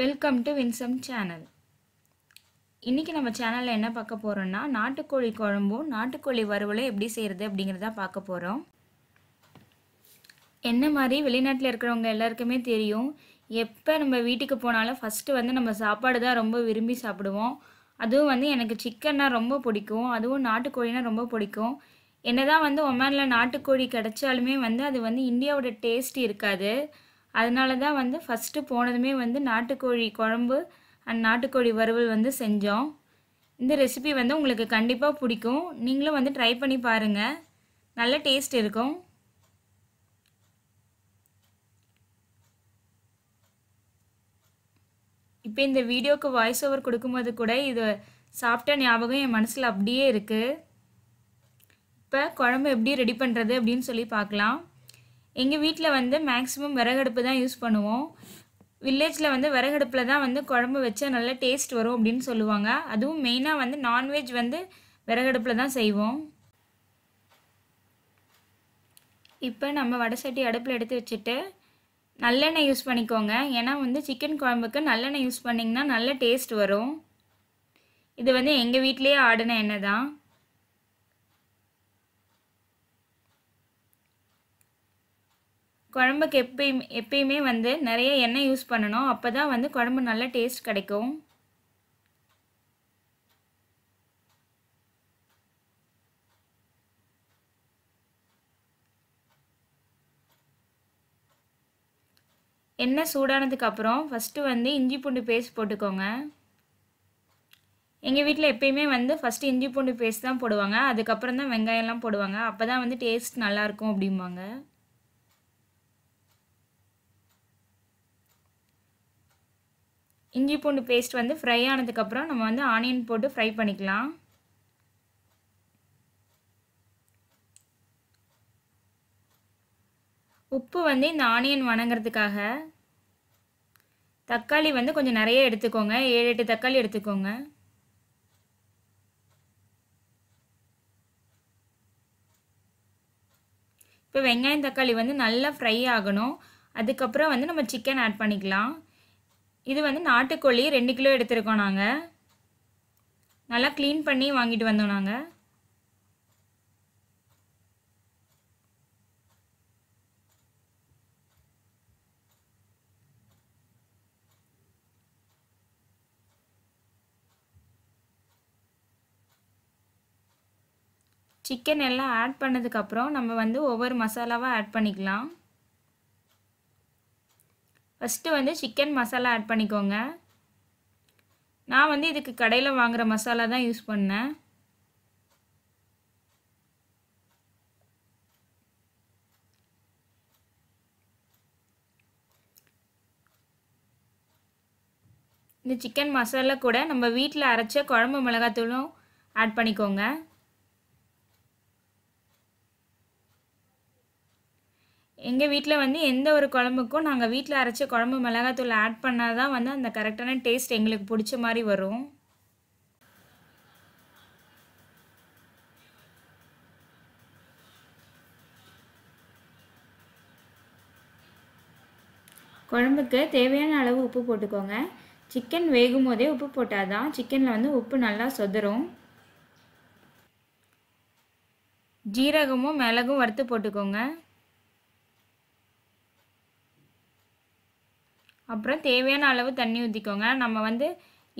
welcome to winsome channel இன்றைக்கி நம்ம சேனலில் என்ன பார்க்க போகிறோம்னா நாட்டுக்கோழி குழம்பும் நாட்டுக்கோழி வறுவலும் எப்படி செய்கிறது அப்படிங்கிறத பார்க்க போகிறோம் என்ன மாதிரி வெளிநாட்டில் இருக்கிறவங்க எல்லாருக்குமே தெரியும் எப்போ நம்ம வீட்டுக்கு போனாலும் ஃபஸ்ட்டு வந்து நம்ம சாப்பாடு தான் ரொம்ப விரும்பி சாப்பிடுவோம் அதுவும் வந்து எனக்கு சிக்கன்னா ரொம்ப பிடிக்கும் அதுவும் நாட்டுக்கோழினா ரொம்ப பிடிக்கும் என்ன தான் வந்து ஒமேனில் நாட்டுக்கோழி கிடச்சாலுமே வந்து அது வந்து இந்தியாவோட டேஸ்ட் இருக்காது அதனால தான் வந்து ஃபஸ்ட்டு போனதுமே வந்து நாட்டுக்கோழி குழம்பு அண்ட் நாட்டுக்கோழி வறுவல் வந்து செஞ்சோம் இந்த ரெசிபி வந்து உங்களுக்கு கண்டிப்பாக பிடிக்கும் நீங்களும் வந்து ட்ரை பண்ணி பாருங்கள் நல்ல டேஸ்ட் இருக்கும் இப்போ இந்த வீடியோவுக்கு வாய்ஸ் ஓவர் கொடுக்கும்போது கூட இது சாப்பிட்ட ஞாபகம் என் மனசில் அப்படியே இருக்குது இப்போ குழம்பு எப்படி ரெடி பண்ணுறது அப்படின்னு சொல்லி பார்க்கலாம் எங்கள் வீட்டில் வந்து மேக்ஸிமம் விறகடுப்பு தான் யூஸ் பண்ணுவோம் வில்லேஜில் வந்து விறகடுப்பில் தான் வந்து குழம்பு வச்சா நல்ல டேஸ்ட் வரும் அப்படின்னு சொல்லுவாங்க அதுவும் மெயினாக வந்து நான்வெஜ் வந்து விறகடுப்பில் தான் செய்வோம் இப்போ நம்ம வடை சட்டி அடுப்பில் எடுத்து வச்சுட்டு நல்லெண்ணெய் யூஸ் பண்ணிக்கோங்க ஏன்னா வந்து சிக்கன் குழம்புக்கு நல்லெண்ணெய் யூஸ் பண்ணிங்கன்னா நல்ல டேஸ்ட் வரும் இது வந்து எங்கள் வீட்லேயே ஆடின எண்ணெய் தான் குழம்புக்கு எப்பயுமே எப்பயுமே வந்து நிறைய எண்ணெய் யூஸ் பண்ணணும் அப்போ தான் வந்து குழம்பு நல்ல டேஸ்ட் கிடைக்கும் எண்ணெய் சூடானதுக்கப்புறம் ஃபஸ்ட்டு வந்து இஞ்சி பூண்டு பேஸ்ட் போட்டுக்கோங்க எங்கள் வீட்டில் எப்பயுமே வந்து ஃபஸ்ட்டு இஞ்சி பூண்டு பேஸ்ட் தான் போடுவாங்க அதுக்கப்புறம் தான் வெங்காயம்லாம் போடுவாங்க அப்போ தான் வந்து டேஸ்ட் நல்லாயிருக்கும் அப்படிம்பாங்க இஞ்சி பூண்டு பேஸ்ட் வந்து ஃப்ரை ஆனதுக்கப்புறம் நம்ம வந்து ஆனியன் போட்டு ஃப்ரை பண்ணிக்கலாம் உப்பு வந்து இந்த ஆனியன் வணங்குறதுக்காக தக்காளி வந்து கொஞ்சம் நிறைய எடுத்துக்கோங்க ஏழு எட்டு தக்காளி எடுத்துக்கோங்க இப்போ வெங்காயம் தக்காளி வந்து நல்லா ஃப்ரை ஆகணும் அதுக்கப்புறம் வந்து நம்ம சிக்கன் ஆட் பண்ணிக்கலாம் இது வந்து நாட்டுக்கோழி ரெண்டு கிலோ எடுத்திருக்கோம் நாங்கள் நல்லா க்ளீன் பண்ணி வாங்கிட்டு வந்தோம் நாங்கள் சிக்கன் எல்லாம் ஆட் பண்ணதுக்கப்புறம் நம்ம வந்து ஒவ்வொரு மசாலாவாக ஆட் பண்ணிக்கலாம் ஃபஸ்ட்டு வந்து சிக்கன் மசாலா ஆட் பண்ணிக்கோங்க நான் வந்து இதுக்கு கடையில் வாங்குகிற மசாலா தான் யூஸ் பண்ணேன் இந்த சிக்கன் மசாலா கூட நம்ம வீட்டில் அரைச்ச குழம்பு மிளகாத்தூளும் ஆட் பண்ணிக்கோங்க எங்கள் வீட்டில் வந்து எந்த ஒரு குழம்புக்கும் நாங்கள் வீட்டில் அரைச்ச குழம்பு மிளகாத்தூள் ஆட் பண்ணால் தான் வந்து அந்த கரெக்டான டேஸ்ட் எங்களுக்கு பிடிச்ச மாதிரி வரும் குழம்புக்கு தேவையான அளவு உப்பு போட்டுக்கோங்க சிக்கன் வேகும் போதே உப்பு போட்டால் தான் சிக்கனில் வந்து உப்பு நல்லா சொதரும் ஜீரகமும் மிளகும் வறுத்து போட்டுக்கோங்க அப்புறம் தேவையான அளவு தண்ணி ஊற்றிக்கோங்க நம்ம வந்து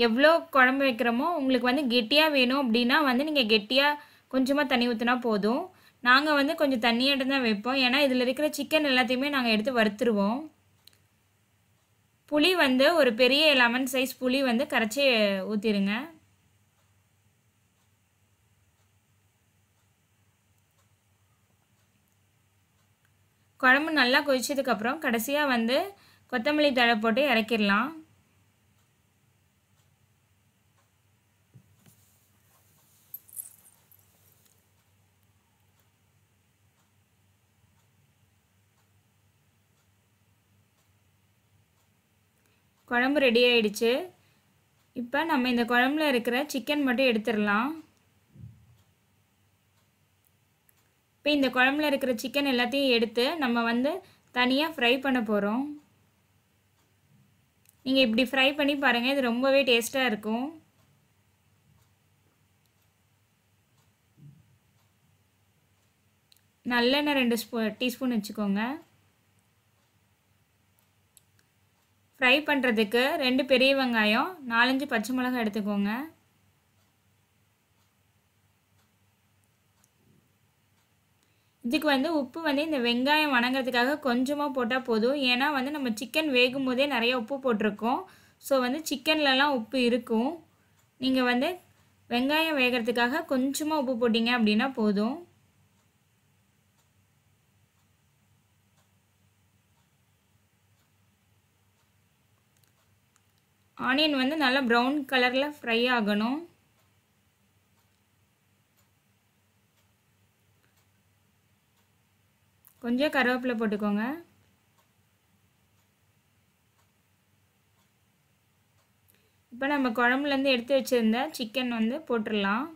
எவ்வளோ குழம்பு வைக்கிறோமோ உங்களுக்கு வந்து கெட்டியாக வேணும் அப்படின்னா வந்து நீங்கள் கெட்டியாக கொஞ்சமாக தண்ணி ஊற்றினா போதும் நாங்கள் வந்து கொஞ்சம் தண்ணியோட தான் வைப்போம் ஏன்னா இதில் இருக்கிற சிக்கன் எல்லாத்தையுமே நாங்கள் எடுத்து வறுத்துருவோம் புளி வந்து ஒரு பெரிய லெமன் சைஸ் புளி வந்து கரைச்சி ஊற்றிடுங்க குழம்பு நல்லா கொதிச்சதுக்கப்புறம் கடைசியாக வந்து கொத்தமல்லி தழை போட்டு இறக்கிடலாம் குழம்பு ரெடி ஆயிடுச்சு இப்போ நம்ம இந்த குழம்புல இருக்கிற சிக்கன் மட்டும் எடுத்துடலாம் இப்போ இந்த குழம்புல இருக்கிற சிக்கன் எல்லாத்தையும் எடுத்து நம்ம வந்து தனியாக ஃப்ரை பண்ண போகிறோம் நீங்கள் இப்படி ஃப்ரை பண்ணி பாருங்கள் இது ரொம்பவே டேஸ்ட்டாக இருக்கும் நல்லெண்ணெய் ரெண்டு ஸ்பூ டீஸ்பூன் வச்சுக்கோங்க ஃப்ரை பண்ணுறதுக்கு ரெண்டு பெரிய வெங்காயம் நாலஞ்சு பச்சை மிளகாய் எடுத்துக்கோங்க இதுக்கு வந்து உப்பு வந்து இந்த வெங்காயம் வணங்குறதுக்காக கொஞ்சமாக போட்டால் போதும் ஏன்னா வந்து நம்ம சிக்கன் வேகும் போதே நிறைய உப்பு போட்டிருக்கோம் ஸோ வந்து சிக்கன்லலாம் உப்பு இருக்கும் நீங்கள் வந்து வெங்காயம் வேகிறதுக்காக கொஞ்சமாக உப்பு போட்டிங்க அப்படின்னா போதும் ஆனியன் வந்து நல்லா ப்ரௌன் கலரில் ஃப்ரை ஆகணும் கொஞ்சம் கருவேப்பிலை போட்டுக்கோங்க இப்போ நம்ம குழம்புலேருந்து எடுத்து வச்சுருந்த சிக்கன் வந்து போட்டுடலாம்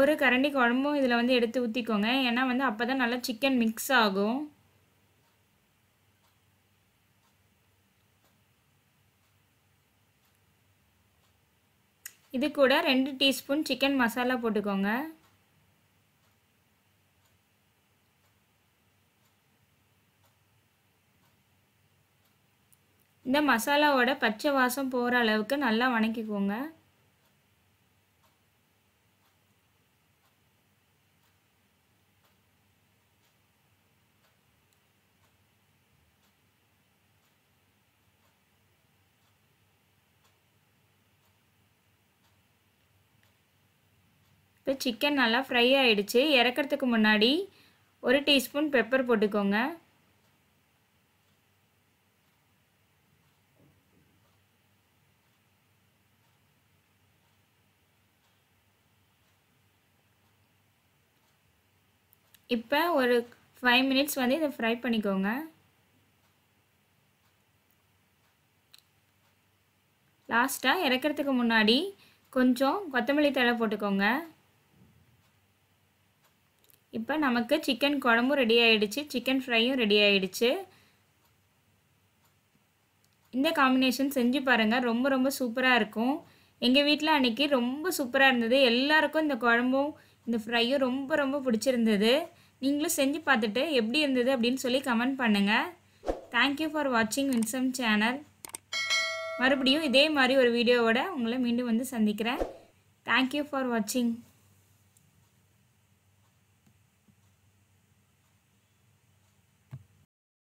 ஒரு கரண்டி குழம்பும் இதில் வந்து எடுத்து ஊற்றிக்கோங்க ஏன்னா வந்து அப்போ தான் நல்லா சிக்கன் மிக்ஸ் ஆகும் இது கூட ரெண்டு டீஸ்பூன் சிக்கன் மசாலா போட்டுக்கோங்க இந்த மசாலாவோட பச்சை வாசம் போகிற அளவுக்கு நல்லா வணக்கிக்கோங்க இப்போ சிக்கன் நல்லா ஃப்ரை ஆகிடுச்சு இறக்கிறதுக்கு முன்னாடி ஒரு டீஸ்பூன் பெப்பர் போட்டுக்கோங்க இப்போ ஒரு ஃபைவ் மினிட்ஸ் வந்து இதை ஃப்ரை பண்ணிக்கோங்க லாஸ்ட்டாக இறக்கிறதுக்கு முன்னாடி கொஞ்சம் கொத்தமல்லி தழை போட்டுக்கோங்க இப்போ நமக்கு சிக்கன் குழம்பும் ரெடி ஆகிடுச்சு சிக்கன் ஃப்ரையும் ரெடி ஆகிடுச்சு இந்த காம்பினேஷன் செஞ்சு பாருங்கள் ரொம்ப ரொம்ப சூப்பராக இருக்கும் எங்கள் வீட்டில் அன்றைக்கி ரொம்ப சூப்பராக இருந்தது எல்லாருக்கும் இந்த குழம்பும் இந்த ஃப்ரையும் ரொம்ப ரொம்ப பிடிச்சிருந்தது நீங்களும் செஞ்சு பார்த்துட்டு எப்படி இருந்தது அப்படின்னு சொல்லி கமெண்ட் பண்ணுங்கள் தேங்க்யூ ஃபார் வாட்சிங் வின்சம் சேனல் மறுபடியும் இதே மாதிரி ஒரு வீடியோவோட உங்களை மீண்டும் வந்து சந்திக்கிறேன் தேங்க்யூ ஃபார் வாட்சிங்